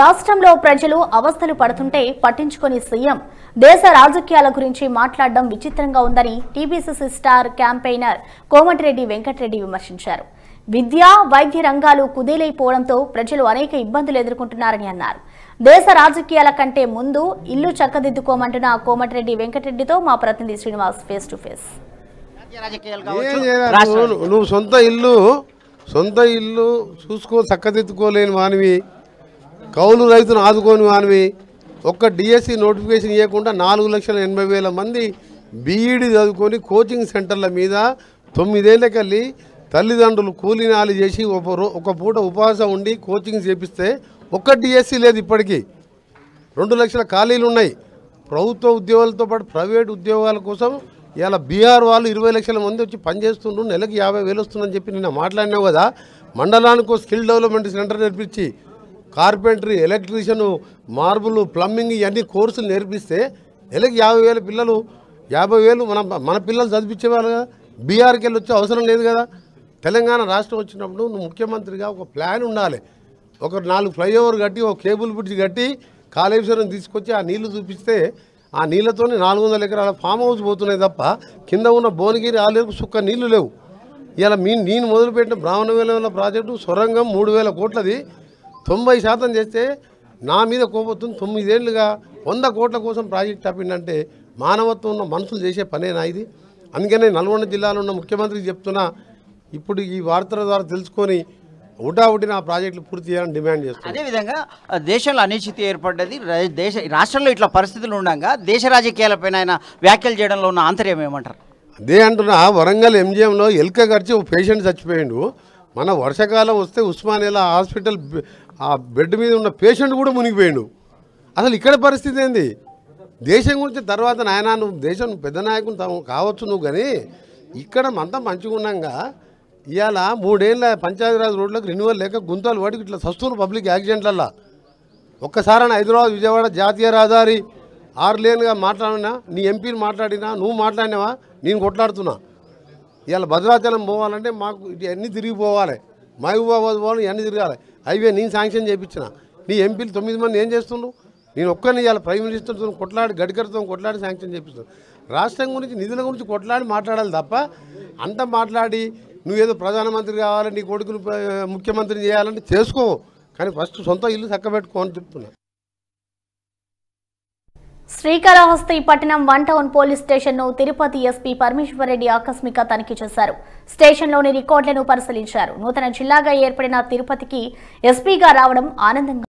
రాష్ట్రంలో ప్రజలు అవస్థలు పడుతుంటే పట్టించుకుని సీఎం దేశ రాజకీయాల గురించి మాట్లాడడం విచిత్రంగా ఉందని TPCC star campaigner Komatireddy Venkatreddy విమర్శించారు విద్య వైద్య రంగాలు కుదేలైపోవడంతో ప్రజలు అనేక ఇబ్బందులు ఎదుర్కొంటున్నారని అన్నారు దేశ రాజకీయాల కంటే ముందు ఇల్లు చక్కదిద్దుకోమంటున్న కోమటిరెడ్డి వెంకటరెడ్డితో మా ప్రతినిధి శ్రీనివాస్ ఫేస్ టు ఫేస్ నువ్వు సొంత ఇల్లు సొంత ఇల్లు చూసుకో చక్కదిద్దుకోలేని మానవి కౌలు రైతును ఆదుకోని వానివి ఒక్క డిఎస్సి e నోటిఫికేషన్ ఇవ్వకుండా నాలుగు లక్షల ఎనభై వేల మంది బీఈడి చదువుకొని కోచింగ్ సెంటర్ల మీద తొమ్మిదేళ్ళకెళ్ళి తల్లిదండ్రులు కూలీనాలు చేసి ఒక ఒక పూట ఉపవాసం ఉండి కోచింగ్ చేపిస్తే ఒక్క డిఎస్సి e లేదు ఇప్పటికీ రెండు లక్షల ఖాళీలు ఉన్నాయి ప్రభుత్వ ఉద్యోగాలతో పాటు ప్రైవేట్ ఉద్యోగాల కోసం ఇలా బీఆర్ వాళ్ళు ఇరవై లక్షల మంది వచ్చి పనిచేస్తుండ్రు నెలకి యాభై వేలు వస్తుందని చెప్పి నిన్న మాట్లాడినావు కదా మండలానికి స్కిల్ డెవలప్మెంట్ సెంటర్ నేర్పించి కార్పెంటరీ ఎలక్ట్రీషియను మార్బుల్ ప్లంబింగ్ ఇవన్నీ కోర్సులు నేర్పిస్తే నెలకి యాభై వేల పిల్లలు యాభై వేలు మన మన పిల్లలు చదివించేవారు కదా బీఆర్కి వెళ్ళి వచ్చే అవసరం లేదు కదా తెలంగాణ రాష్ట్రం వచ్చినప్పుడు నువ్వు ముఖ్యమంత్రిగా ఒక ప్లాన్ ఉండాలి ఒక నాలుగు ఫ్లైఓవర్ కట్టి ఒక కేబుల్ బ్రిడ్జ్ కట్టి కాళేశ్వరం తీసుకొచ్చి ఆ నీళ్లు చూపిస్తే ఆ నీళ్లతోనే నాలుగు వందల ఎకరాల ఫామ్ హౌస్ పోతున్నాయి తప్ప కింద ఉన్న భువనగిరి ఆలేకు సుక్క నీళ్లు లేవు ఇలా మీ నేను మొదలుపెట్టిన బ్రాహ్మణ వేల ప్రాజెక్టు సొరంగం మూడు వేల కోట్లది తొంభై శాతం చేస్తే నా మీద కోపొస్తుంది తొమ్మిదేళ్లుగా వంద కోట్ల కోసం ప్రాజెక్ట్ తప్పిందంటే మానవత్వం ఉన్న మనుషులు చేసే పనేనా ఇది అందుకనే నల్గొండ జిల్లాలో ఉన్న ముఖ్యమంత్రికి చెప్తున్నా ఇప్పుడు ఈ వార్తల ద్వారా తెలుసుకొని ఒకటావుటి నా ప్రాజెక్టులు పూర్తి చేయాలని డిమాండ్ చేస్తాను అదేవిధంగా దేశంలో అనిశ్చితి ఏర్పడ్డది దేశ రాష్ట్రంలో ఇట్లా పరిస్థితులు ఉండగా దేశ రాజకీయాలపైన ఆయన వ్యాఖ్యలు చేయడంలో ఉన్న ఆంతర్యం ఏమంటారు అదే అంటున్నా వరంగల్ ఎంజిఎంలో ఎల్క గడిచి పేషెంట్ చచ్చిపోయిండు మన వర్షాకాలం వస్తే ఉస్మానియాలో హాస్పిటల్ ఆ బెడ్ మీద ఉన్న పేషెంట్ కూడా మునిగిపోయాడు అసలు ఇక్కడ పరిస్థితి ఏంది దేశం గురించి తర్వాత నాయన నువ్వు దేశం పెద్ద నాయకుని తాము కావచ్చు నువ్వు కానీ ఇక్కడ మంతా మంచిగున్నాగా ఇవాళ మూడేళ్ళ పంచాయతీరాజ్ రోడ్లకు రెన్యువల్ లేక గుంతలు వాటికి ఇట్లా సస్తూరు పబ్లిక్ యాక్సిడెంట్లల్లా ఒక్కసారైనా హైదరాబాద్ విజయవాడ జాతీయ రహదారి ఆరు లేన్గా మాట్లాడినా నీ ఎంపీని మాట్లాడినా నువ్వు మాట్లాడినావా నేను కొట్లాడుతున్నా ఇవాళ భద్రాచలం పోవాలంటే మాకు ఇవన్నీ తిరిగి పోవాలి మహబూబాబాద్ పోవాలి ఇవన్నీ తిరగాలి హైవే నేను శాంక్షన్ చేయించిన నీ ఎంపీలు తొమ్మిది మంది ఏం చేస్తున్నావు నేను ఒక్కరిని ఇవాళ ప్రైమ్ మినిస్టర్తో కొట్లాడి గడ్కరితో కొట్లాడి శాంక్షన్ చేయిస్తున్నాను రాష్ట్రం గురించి నిధుల గురించి కొట్లాడి మాట్లాడాలి తప్ప అంత మాట్లాడి నువ్వేదో ప్రధానమంత్రి కావాలని నీ కొడుకుని ముఖ్యమంత్రిని చేయాలంటే చేసుకోవు కానీ ఫస్ట్ సొంత ఇల్లు చక్కబెట్టుకో అని చెప్తున్నా శ్రీకాళహస్తి పట్టణం వన్ టౌన్ పోలీస్ స్టేషన్ను తిరుపతి ఎస్పీ రెడ్డి ఆకస్మిక తనిఖీ చేశారు స్టేషన్లోని రికార్డులను పరిశీలించారు నూతన జిల్లాగా ఏర్పడిన తిరుపతికి ఎస్పీగా రావడం ఆనందంగా